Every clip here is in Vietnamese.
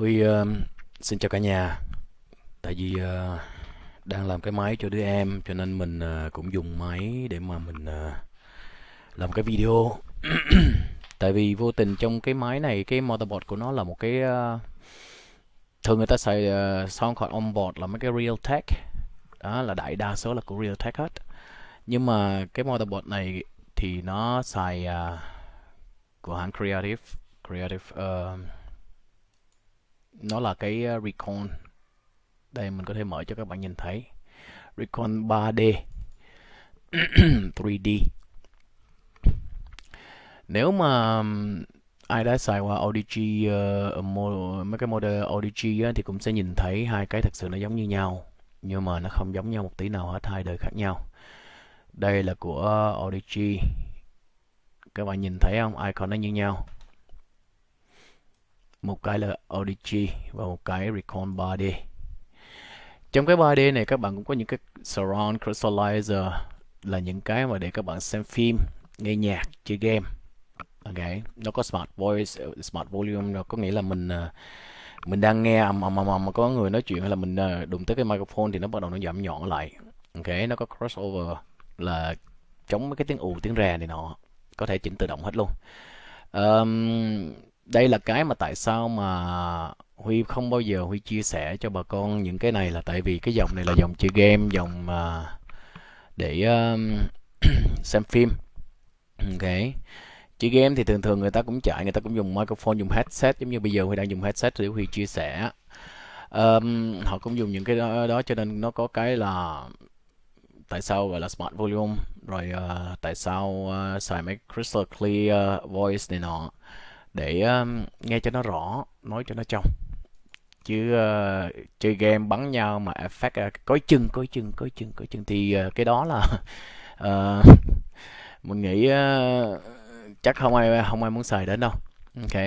Huy uh, xin chào cả nhà tại vì uh, đang làm cái máy cho đứa em cho nên mình uh, cũng dùng máy để mà mình uh, làm cái video tại vì vô tình trong cái máy này cái motherboard của nó là một cái uh, thường người ta xài uh, sound card onboard là mấy cái Realtek đó là đại đa số là của Realtek hết nhưng mà cái motherboard này thì nó xài uh, của hãng Creative Creative uh, nó là cái ờ, Recon đây mình có thể mở cho các bạn nhìn thấy Recon 3D 3D nếu mà ai đã xài qua ODG uh, ờ, mấy cái model ODG á, thì cũng sẽ nhìn thấy hai cái thật sự nó giống như nhau nhưng mà nó không giống nhau một tí nào hết hai đời khác nhau đây là của ODG các bạn nhìn thấy không icon nó như nhau một cái là Odigi và một cái Recon 3D trong cái 3D này các bạn cũng có những cái surround crystallizer là những cái mà để các bạn xem phim nghe nhạc chơi game ok nó có smart voice smart volume nó có nghĩa là mình ờ, mình đang nghe mà mà mà, có người nói chuyện hay là mình ờ, đụng tới cái microphone thì nó bắt đầu nó giảm nhỏ lại ok nó có crossover là chống mấy cái tiếng ù tiếng rè này nọ có thể chỉnh tự động hết luôn um, đây là cái mà tại sao mà Huy không bao giờ Huy chia sẻ cho bà con những cái này là tại vì cái dòng này là dòng chơi game, dòng mà để um, xem phim. Ok. Chơi game thì thường thường người ta cũng chạy, người ta cũng dùng microphone, dùng headset giống như bây giờ Huy đang dùng headset để Huy chia sẻ. Um, họ cũng dùng những cái đó, đó cho nên nó có cái là tại sao gọi là smart volume rồi uh, tại sao uh, xài mấy crystal clear voice này nọ để nghe cho nó rõ nói cho nó trong chứ uh, chơi game bắn nhau mà phát uh, ờ, cối chân cối chân cối chân cối chân thì uh, cái đó là uh, mình nghĩ uh, chắc không ai không ai muốn xài đến đâu ok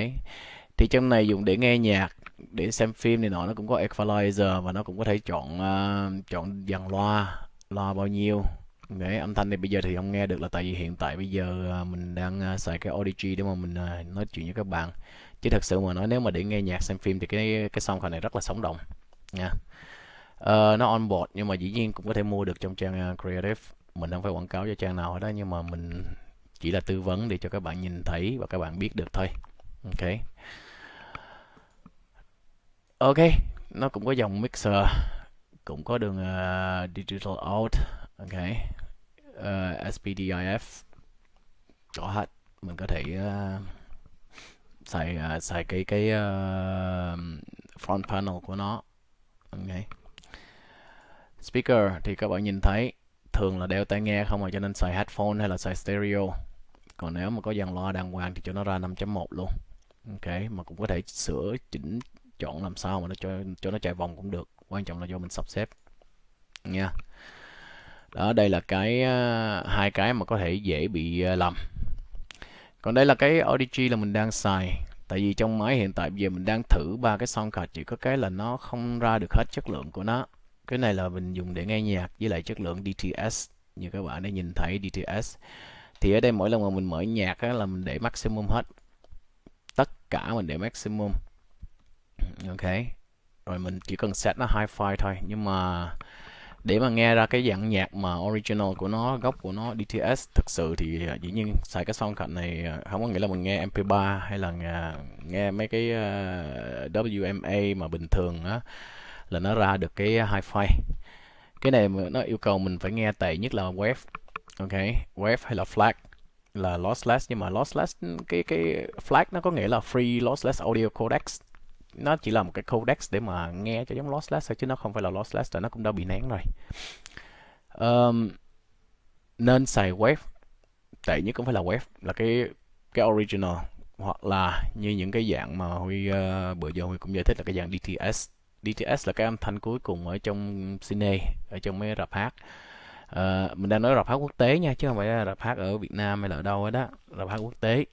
thì trong này dùng để nghe nhạc để xem phim này nọ nó cũng có equalizer và nó cũng có thể chọn uh, chọn dàn loa loa bao nhiêu Đấy, âm thanh thì bây giờ thì không nghe được là tại vì hiện tại bây giờ à, mình đang à, xài cái Audigi để mà mình à, nói chuyện với các bạn. Chứ thật sự mà nói nếu mà để nghe nhạc xem phim thì cái cái song này rất là sống động nha. Uh, nó on board nhưng mà dĩ nhiên cũng có thể mua được trong trang Creative. Mình không phải quảng cáo cho trang nào ở đó nhưng mà mình chỉ là tư vấn để cho các bạn nhìn thấy và các bạn biết được thôi. Ok. Ok, nó cũng có dòng mixer, cũng có đường uh, digital out ok uh, ờ, SPDIF có hết mình có thể uh, xài uh, xài cái cái uh, front panel của nó ok speaker thì các bạn nhìn thấy thường là đeo tai nghe không mà cho nên xài headphone hay là xài stereo còn nếu mà có dàn loa đàng hoàng thì cho nó ra 5.1 luôn ok mà cũng có thể sửa chỉnh chọn làm sao mà nó cho cho nó chạy vòng cũng được quan trọng là do mình sắp xếp nha yeah đó đây là cái à, hai cái mà có thể dễ bị à, lầm còn đây là cái Audigi là mình đang xài tại vì trong máy hiện tại bây giờ mình đang thử ba cái sound card chỉ có cái là nó không ra được hết chất lượng của nó cái này là mình dùng để nghe nhạc với lại chất lượng DTS như các bạn đã nhìn thấy DTS thì ở đây mỗi lần mà mình mở nhạc á, là mình để maximum hết tất cả mình để maximum ok rồi mình chỉ cần set nó hi-fi thôi nhưng mà để mà nghe ra cái dạng nhạc mà original của nó gốc của nó DTS thực sự thì à, dĩ nhiên xài cái song cạnh này à, không có nghĩa là mình nghe MP3 hay là nghe, à, nghe mấy cái uh, WMA mà bình thường á là nó ra được cái hi-fi cái này nó yêu cầu mình phải nghe tệ nhất là wave ok wave hay là flag là lossless nhưng mà lossless cái cái flag nó có nghĩa là free lossless audio codecs nó chỉ là một cái codex để mà nghe cho giống lossless thôi chứ nó không phải là lossless tại nó cũng đã bị nén rồi um, nên xài web tệ nhất cũng phải là web là cái cái original hoặc là như những cái dạng mà huy uh, bữa giờ huy cũng giải thích là cái dạng DTS DTS là cái âm thanh cuối cùng ở trong cine ở trong mấy rạp hát uh, mình đang nói rạp hát quốc tế nha chứ không phải là rạp hát ở Việt Nam hay là ở đâu đó rạp hát quốc tế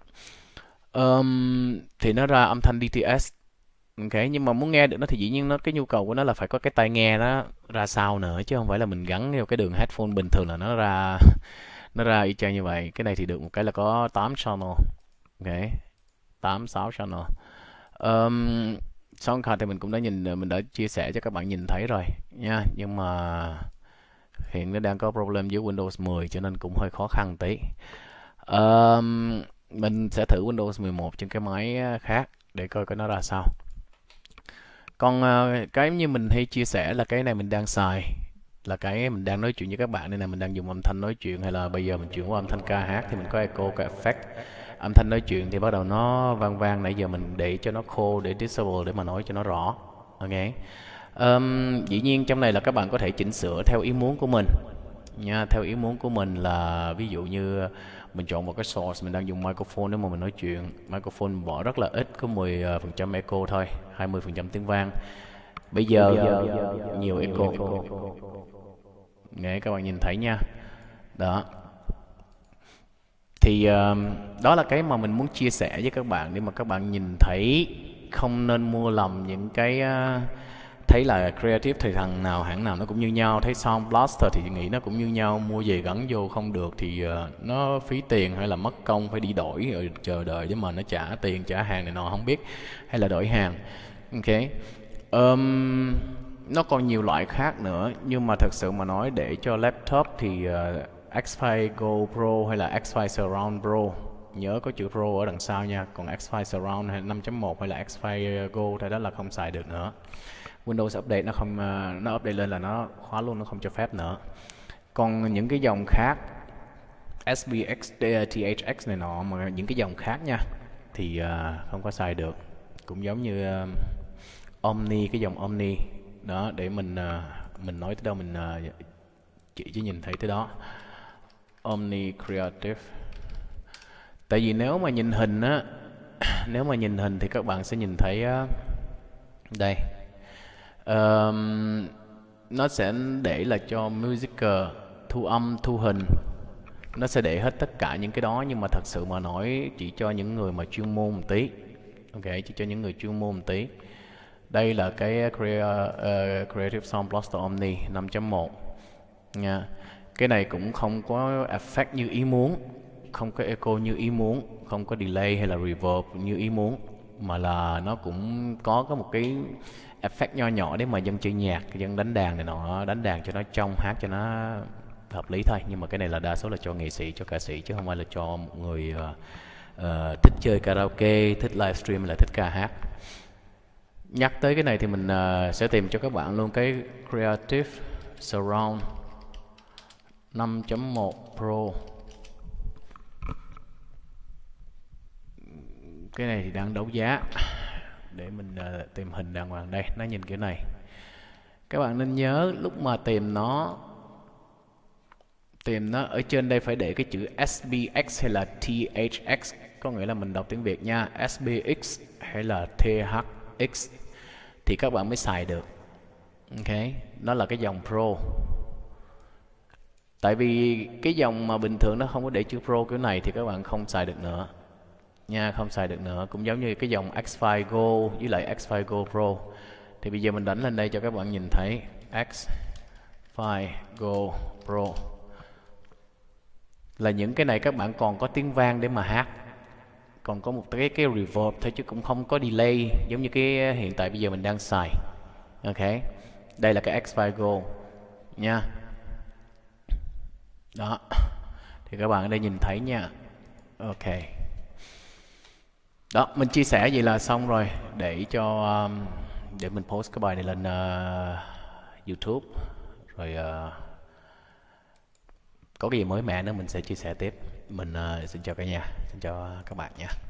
um, thì nó ra âm thanh DTS ok nhưng mà muốn nghe được nó thì dĩ nhiên nó cái nhu cầu của nó là phải có cái tai nghe nó ra sao nữa chứ không phải là mình gắn theo cái đường headphone bình thường là nó ra nó ra y chang như vậy cái này thì được một cái là có 8 channel ok tám sáu channel um, soundcard thì mình cũng đã nhìn mình đã chia sẻ cho các bạn nhìn thấy rồi nha nhưng mà hiện nó đang có problem với Windows 10 cho nên cũng hơi khó khăn tí um, mình sẽ thử Windows 11 trên cái máy khác để coi coi nó ra sao còn ờ, cái như mình hay chia sẻ là cái này mình đang xài là cái mình đang nói chuyện với các bạn nên là mình đang dùng âm thanh nói chuyện hay là bây giờ mình chuyển qua âm thanh ca hát thì mình có echo có effect âm thanh nói chuyện thì bắt đầu nó vang vang nãy giờ mình để cho nó khô để disable để mà nói cho nó rõ ok um, dĩ nhiên trong này là các bạn có thể chỉnh sửa theo ý muốn của mình nha theo ý muốn của mình là ví dụ như mình chọn một cái source mình đang dùng microphone nếu mà mình nói chuyện microphone bỏ rất là ít có 10% à, echo thôi 20% tiếng vang bây giờ, bây giờ, giờ, giờ nhiều echo, echo. để các bạn nhìn thấy nha đó thì uh, đó là cái mà mình muốn chia sẻ với các bạn để mà các bạn nhìn thấy không nên mua lầm những cái uh, thấy là creative thì thằng nào hãng nào nó cũng như nhau thấy sound blaster thì nghĩ nó cũng như nhau mua về gắn vô không được thì ờ, nó phí tiền hay là mất công phải đi đổi rồi chờ đợi với mình nó trả tiền trả hàng này nọ không biết hay là đổi hàng ok um, nó còn nhiều loại khác nữa nhưng mà thật sự mà nói để cho laptop thì uh, ờ, X5 Go Pro hay là X5 Surround Pro nhớ có chữ Pro ở đằng sau nha còn X5 Surround 5.1 hay là X5 Go thì đó là không xài được nữa Windows update nó không ờ, nó update lên là nó khóa luôn nó không cho phép nữa còn những cái dòng khác SPX, THX này nọ mà những cái dòng khác nha thì ờ, không có xài được cũng giống như ờ, Omni cái dòng Omni đó để mình mình nói tới đâu mình chỉ chỉ nhìn thấy tới đó Omni Creative tại vì nếu mà nhìn hình á nếu mà nhìn hình thì các bạn sẽ nhìn thấy đây um, nó sẽ để là cho musical thu âm thu hình nó sẽ để hết tất cả những cái đó nhưng mà thật sự mà nói chỉ cho những người mà chuyên môn một tí ok chỉ cho những người chuyên môn một tí đây là cái ờ, Creative Song Blaster Omni 5.1 nha cái này cũng không có effect như ý muốn không có echo như ý muốn không có delay hay là reverb như ý muốn mà là nó cũng có có một cái effect nho nhỏ để mà dân chơi nhạc dân đánh đàn này nọ đánh đàn cho nó trong hát cho nó hợp lý thôi nhưng mà cái này là đa số là cho nghệ sĩ cho ca sĩ chứ không phải là cho một người uh, thích chơi karaoke thích livestream là thích ca hát nhắc tới cái này thì mình uh, sẽ tìm cho các bạn luôn cái creative surround 5.1 pro cái này thì đang đấu giá để mình uh, tìm hình đàng hoàng đây nó nhìn kiểu này các bạn nên nhớ lúc mà tìm nó tìm nó ở trên đây phải để cái chữ SBX hay là THX có nghĩa là mình đọc tiếng Việt nha SBX hay là THX thì các bạn mới xài được ok nó là cái dòng Pro tại vì cái dòng mà bình thường nó không có để chữ Pro kiểu này thì các bạn không xài được nữa nha không xài được nữa cũng giống như cái dòng X5 Go với lại X5 Go Pro thì bây giờ mình đánh lên đây cho các bạn nhìn thấy X5 Go Pro là những cái này các bạn còn có tiếng vang để mà hát còn có một cái cái reverb thôi chứ cũng không có delay giống như cái hiện tại bây giờ mình đang xài ok đây là cái X5 Go nha đó thì các bạn ở đây nhìn thấy nha ok đó mình chia sẻ vậy là xong rồi để cho um, để mình post cái bài này lên uh, YouTube rồi uh, có cái gì mới mẻ nữa mình sẽ chia sẻ tiếp mình uh, xin chào cả nhà xin chào các bạn nha